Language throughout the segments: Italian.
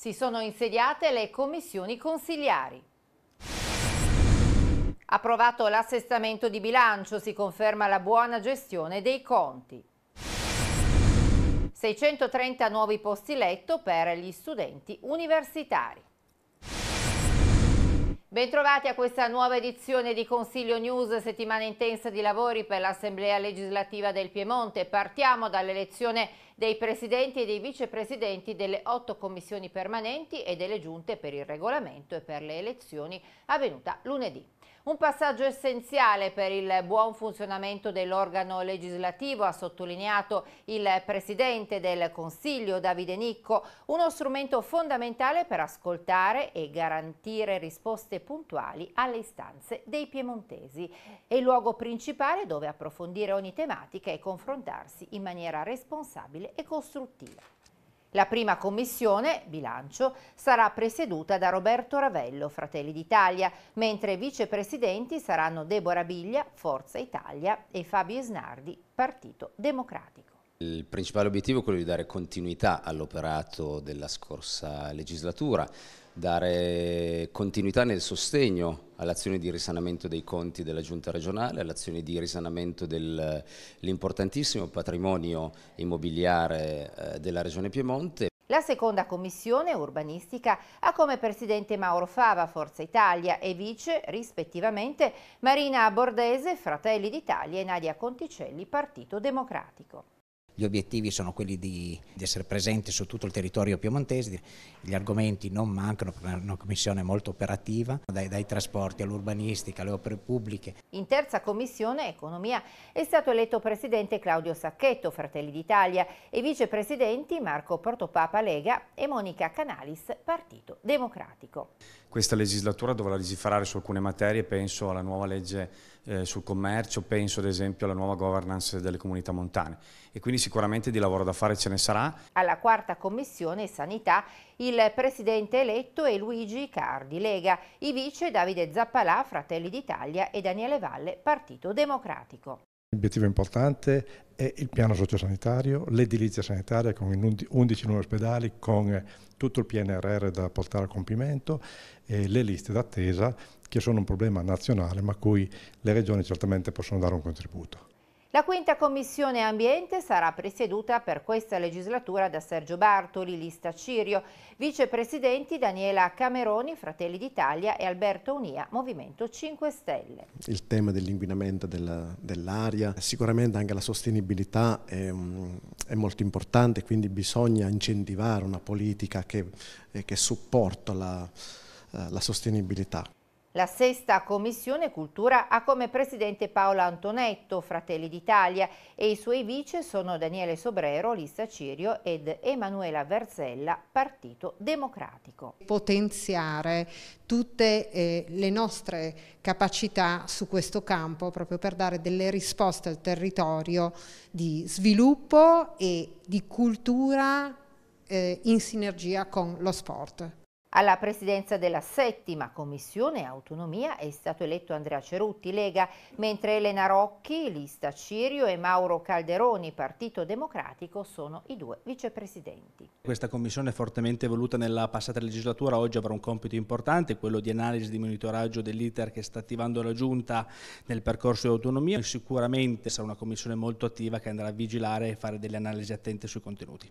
Si sono insediate le commissioni consigliari. Approvato l'assestamento di bilancio, si conferma la buona gestione dei conti. 630 nuovi posti letto per gli studenti universitari. Bentrovati a questa nuova edizione di Consiglio News, settimana intensa di lavori per l'Assemblea legislativa del Piemonte. Partiamo dall'elezione dei presidenti e dei vicepresidenti delle otto commissioni permanenti e delle giunte per il regolamento e per le elezioni avvenuta lunedì. Un passaggio essenziale per il buon funzionamento dell'organo legislativo, ha sottolineato il Presidente del Consiglio Davide Nicco, uno strumento fondamentale per ascoltare e garantire risposte puntuali alle istanze dei piemontesi. È il luogo principale dove approfondire ogni tematica e confrontarsi in maniera responsabile e costruttiva. La prima commissione, bilancio, sarà presieduta da Roberto Ravello, Fratelli d'Italia, mentre vicepresidenti saranno Deborah Biglia, Forza Italia e Fabio Esnardi, Partito Democratico. Il principale obiettivo è quello di dare continuità all'operato della scorsa legislatura, dare continuità nel sostegno all'azione di risanamento dei conti della Giunta regionale, all'azione di risanamento dell'importantissimo patrimonio immobiliare eh, della Regione Piemonte. La seconda commissione urbanistica ha come presidente Mauro Fava, Forza Italia, e vice rispettivamente Marina Bordese, Fratelli d'Italia e Nadia Conticelli, Partito Democratico. Gli obiettivi sono quelli di, di essere presente su tutto il territorio piemontese, gli argomenti non mancano perché è una commissione molto operativa, dai, dai trasporti all'urbanistica, alle opere pubbliche. In terza commissione, economia, è stato eletto presidente Claudio Sacchetto, Fratelli d'Italia, e vicepresidenti Marco Portopapa Lega e Monica Canalis, Partito Democratico. Questa legislatura dovrà legiferare su alcune materie, penso alla nuova legge eh, sul commercio, penso ad esempio alla nuova governance delle comunità montane e quindi sicuramente di lavoro da fare ce ne sarà. Alla quarta commissione sanità il presidente eletto è Luigi Cardi Lega, i vice Davide Zappalà, Fratelli d'Italia e Daniele Valle, Partito Democratico. L'obiettivo importante è il piano sociosanitario, l'edilizia sanitaria con 11 nuovi ospedali, con tutto il PNRR da portare a compimento e le liste d'attesa che sono un problema nazionale ma a cui le regioni certamente possono dare un contributo. La quinta commissione ambiente sarà presieduta per questa legislatura da Sergio Bartoli, lista Cirio, vicepresidenti Daniela Cameroni, Fratelli d'Italia e Alberto Unia, Movimento 5 Stelle. Il tema dell'inquinamento dell'aria, dell sicuramente anche la sostenibilità è, mm, è, molto importante, quindi bisogna incentivare una politica che, eh, che supporta la, eh, la sostenibilità. La sesta commissione cultura ha come presidente Paola Antonetto, Fratelli d'Italia, e i suoi vice sono Daniele Sobrero, Lissa Cirio ed Emanuela Verzella, Partito Democratico. Potenziare tutte eh, le nostre capacità su questo campo proprio per dare delle risposte al territorio di sviluppo e di cultura eh, in sinergia con lo sport. Alla presidenza della settima commissione autonomia è stato eletto Andrea Cerutti, Lega, mentre Elena Rocchi, lista Cirio e Mauro Calderoni, Partito Democratico, sono i due vicepresidenti. Questa commissione fortemente voluta nella passata legislatura oggi avrà un compito importante, quello di analisi e di monitoraggio dell'iter che sta attivando la Giunta nel percorso di autonomia. Sicuramente sarà una commissione molto attiva che andrà a vigilare e fare delle analisi attente sui contenuti.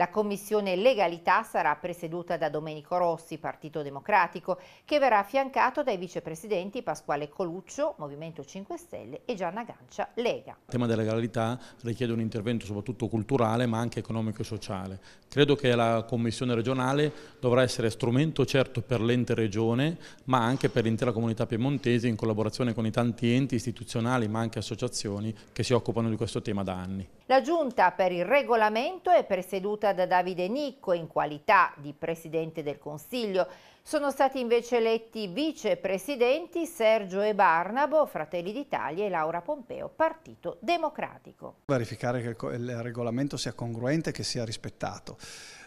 La commissione legalità sarà presieduta da Domenico Rossi, Partito Democratico, che verrà affiancato dai vicepresidenti Pasquale Coluccio, Movimento 5 Stelle e Gianna Gancia, Lega. Il tema della legalità richiede un intervento soprattutto culturale ma anche economico e sociale. Credo che la commissione regionale dovrà essere strumento certo per l'ente regione ma anche per l'intera comunità piemontese in collaborazione con i tanti enti istituzionali ma anche associazioni che si occupano di questo tema da anni. La giunta per il regolamento è presieduta guidata da Davide Nicco in qualità di Presidente del Consiglio. Sono stati invece eletti vicepresidenti Sergio e Barnabo, Fratelli d'Italia, e Laura Pompeo, Partito Democratico. Verificare che il regolamento sia congruente e che sia rispettato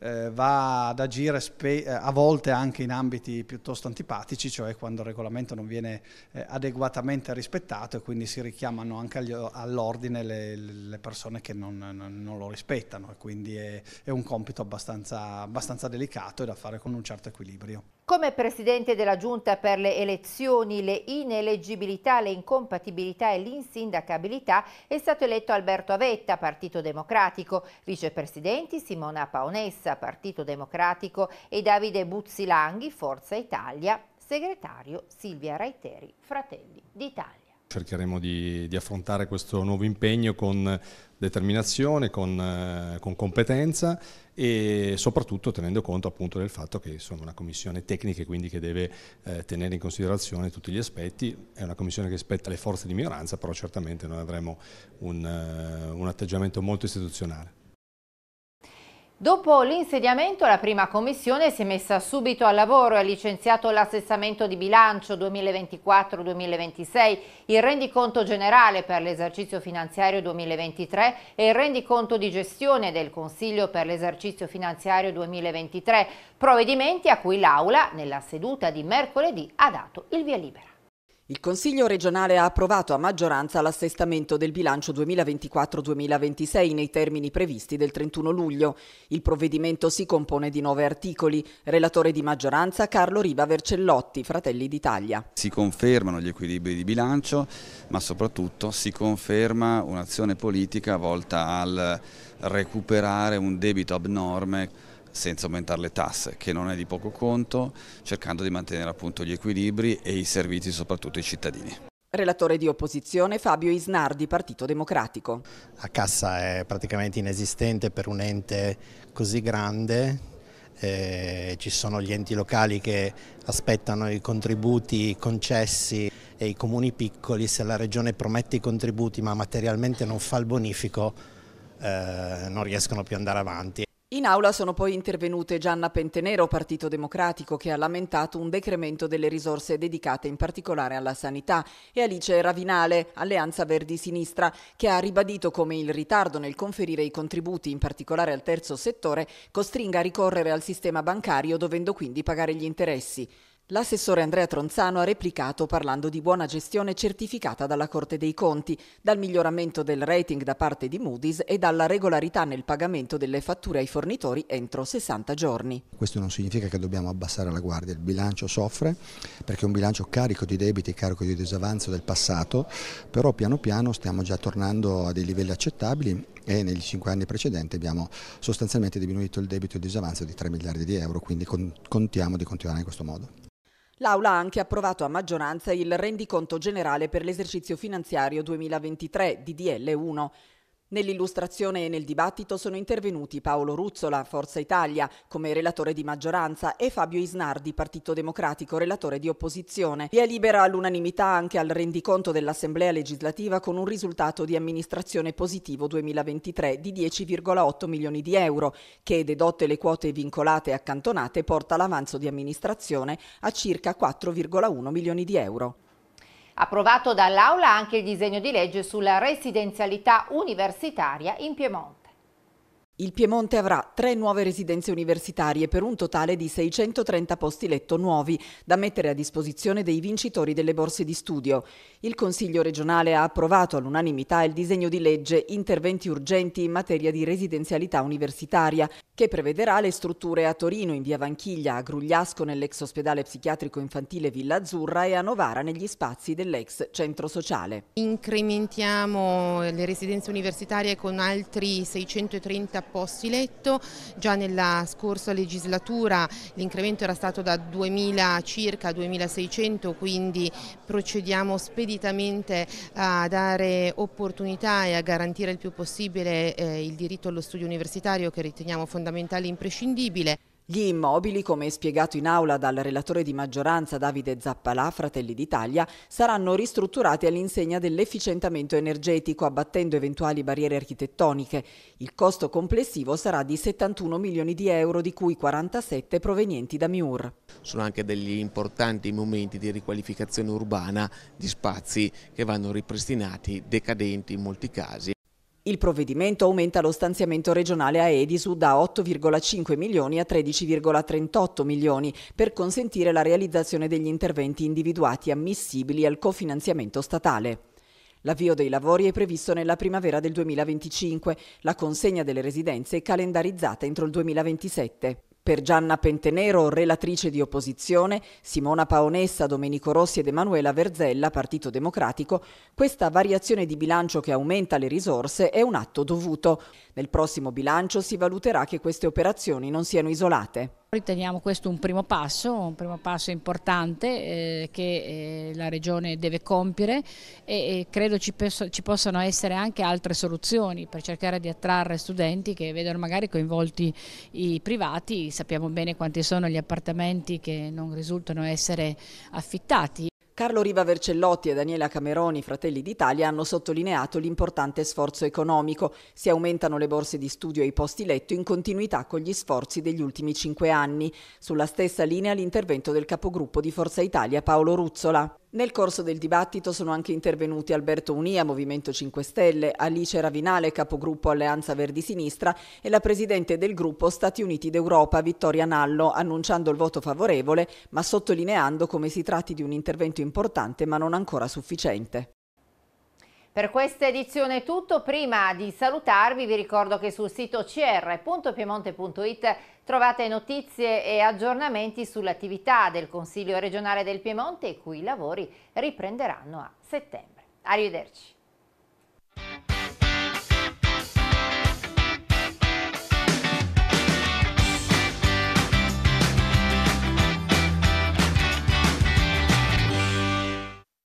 eh, va ad agire spe- eh, a volte anche in ambiti piuttosto antipatici, cioè quando il regolamento non viene eh, adeguatamente rispettato e quindi si richiamano anche agli, all'ordine le, le, persone che non, non, lo rispettano e quindi è, è un compito abbastanza, abbastanza delicato e da fare con un certo equilibrio. Come presidente della Giunta per le elezioni, le ineleggibilità, le incompatibilità e l'insindacabilità è stato eletto Alberto Avetta, Partito Democratico, vicepresidenti Simona Paonessa, Forza Partito Democratico e Davide Buzzilanghi Forza Italia, segretario Silvia Raiteri Fratelli d'Italia. Cercheremo di, di, affrontare questo nuovo impegno con determinazione, con, eh, con, competenza e soprattutto tenendo conto appunto del fatto che sono una commissione tecnica e quindi che deve eh, tenere in considerazione tutti gli aspetti, è una commissione che spetta le forze di minoranza, però certamente noi avremo un, eh, un atteggiamento molto istituzionale. Dopo l'insediamento, la prima commissione si è messa subito al lavoro e ha licenziato l'assessamento di bilancio 2024-2026, il rendiconto generale per l'esercizio finanziario 2023 e il rendiconto di gestione del Consiglio per l'esercizio finanziario 2023, provvedimenti a cui l'Aula, nella seduta di mercoledì, ha dato il via libera. Il Consiglio regionale ha approvato a maggioranza l'assestamento del bilancio 2024-2026 nei termini previsti del 31 luglio. Il provvedimento si compone di nove articoli. Relatore di maggioranza Carlo Riva Vercellotti, Fratelli d'Italia. Si confermano gli equilibri di bilancio, ma soprattutto si conferma un'azione politica volta al recuperare un debito abnorme senza aumentare le tasse, che non è di poco conto, cercando di mantenere appunto gli equilibri e i servizi soprattutto ai cittadini. Relatore di opposizione Fabio Isnardi, Partito Democratico. La cassa è praticamente inesistente per un ente così grande, eh, ci sono gli enti locali che aspettano i contributi concessi e i comuni piccoli, se la regione promette i contributi ma materialmente non fa il bonifico eh, non riescono più ad andare avanti. In aula sono poi intervenute Gianna Pentenero, Partito Democratico, che ha lamentato un decremento delle risorse dedicate in particolare alla sanità, e Alice Ravinale, Alleanza Verdi Sinistra, che ha ribadito come il ritardo nel conferire i contributi, in particolare al terzo settore, costringa a ricorrere al sistema bancario dovendo quindi pagare gli interessi. L'assessore Andrea Tronzano ha replicato parlando di buona gestione certificata dalla Corte dei Conti, dal miglioramento del rating da parte di Moody's e dalla regolarità nel pagamento delle fatture ai fornitori entro 60 giorni. Questo non significa che dobbiamo abbassare la guardia, il bilancio soffre perché è un bilancio carico di debiti, e carico di disavanzo del passato, però piano piano stiamo già tornando a dei livelli accettabili e negli cinque anni precedenti abbiamo sostanzialmente diminuito il debito e il disavanzo di 3 miliardi di euro, quindi contiamo di continuare in questo modo. L'Aula ha anche approvato a maggioranza il rendiconto generale per l'esercizio finanziario 2023 DDL 1. Nell'illustrazione e nel dibattito sono intervenuti Paolo Ruzzola, Forza Italia, come relatore di maggioranza, e Fabio Isnardi, Partito Democratico, relatore di opposizione. Via libera all'unanimità anche al rendiconto dell'Assemblea legislativa con un risultato di amministrazione positivo 2023 di 10,8 milioni di euro, che dedotte le quote vincolate e accantonate porta l'avanzo di amministrazione a circa 4,1 milioni di euro. Approvato dall'Aula anche il disegno di legge sulla residenzialità universitaria in Piemonte. Il Piemonte avrà tre nuove residenze universitarie per un totale di 630 posti letto nuovi da mettere a disposizione dei vincitori delle borse di studio. Il Consiglio regionale ha approvato all'unanimità il disegno di legge Interventi urgenti in materia di residenzialità universitaria, che prevederà le strutture a Torino in via Vanchiglia, a Grugliasco nell'ex ospedale psichiatrico infantile Villa Azzurra e a Novara negli spazi dell'ex centro sociale. Incrementiamo le residenze universitarie con altri 630 posti posti letto, già nella scorsa legislatura l'incremento era stato da 2.000 circa a 2.600, quindi procediamo speditamente a dare opportunità e a garantire il più possibile eh, il diritto allo studio universitario che riteniamo fondamentale e imprescindibile. Gli immobili, come spiegato in aula dal relatore di maggioranza Davide Zappalà, Fratelli d'Italia, saranno ristrutturati all'insegna dell'efficientamento energetico, abbattendo eventuali barriere architettoniche. Il costo complessivo sarà di 71 milioni di euro, di cui 47 provenienti da Miur. Sono anche degli importanti momenti di riqualificazione urbana di spazi che vanno ripristinati, decadenti in molti casi. Il provvedimento aumenta lo stanziamento regionale a Edisu da 8,5 milioni a 13,38 milioni per consentire la realizzazione degli interventi individuati ammissibili al cofinanziamento statale. L'avvio dei lavori è previsto nella primavera del 2025, la consegna delle residenze è calendarizzata entro il 2027. Per Gianna Pentenero, relatrice di opposizione, Simona Paonessa, Domenico Rossi ed Emanuela Verzella, Partito Democratico, questa variazione di bilancio che aumenta le risorse è un atto dovuto. Nel prossimo bilancio si valuterà che queste operazioni non siano isolate. Riteniamo questo un primo passo, un primo passo importante eh, che eh, la Regione deve compiere e, e credo ci, ci, possano essere anche altre soluzioni per cercare di attrarre studenti che vedono magari coinvolti i privati, sappiamo bene quanti sono gli appartamenti che non risultano essere affittati. Carlo Riva Vercellotti e Daniela Cameroni, Fratelli d'Italia, hanno sottolineato l'importante sforzo economico. Si aumentano le borse di studio e i posti letto in continuità con gli sforzi degli ultimi cinque anni. Sulla stessa linea l'intervento del capogruppo di Forza Italia Paolo Ruzzola. Nel corso del dibattito sono anche intervenuti Alberto Unia, Movimento 5 Stelle, Alice Ravinale, capogruppo Alleanza Verdi Sinistra e la presidente del gruppo Stati Uniti d'Europa, Vittoria Nallo, annunciando il voto favorevole ma sottolineando come si tratti di un intervento importante ma non ancora sufficiente. Per questa edizione è tutto, prima di salutarvi vi ricordo che sul sito cr.piemonte.it trovate notizie e aggiornamenti sull'attività del Consiglio regionale del Piemonte i cui lavori riprenderanno a settembre. Arrivederci.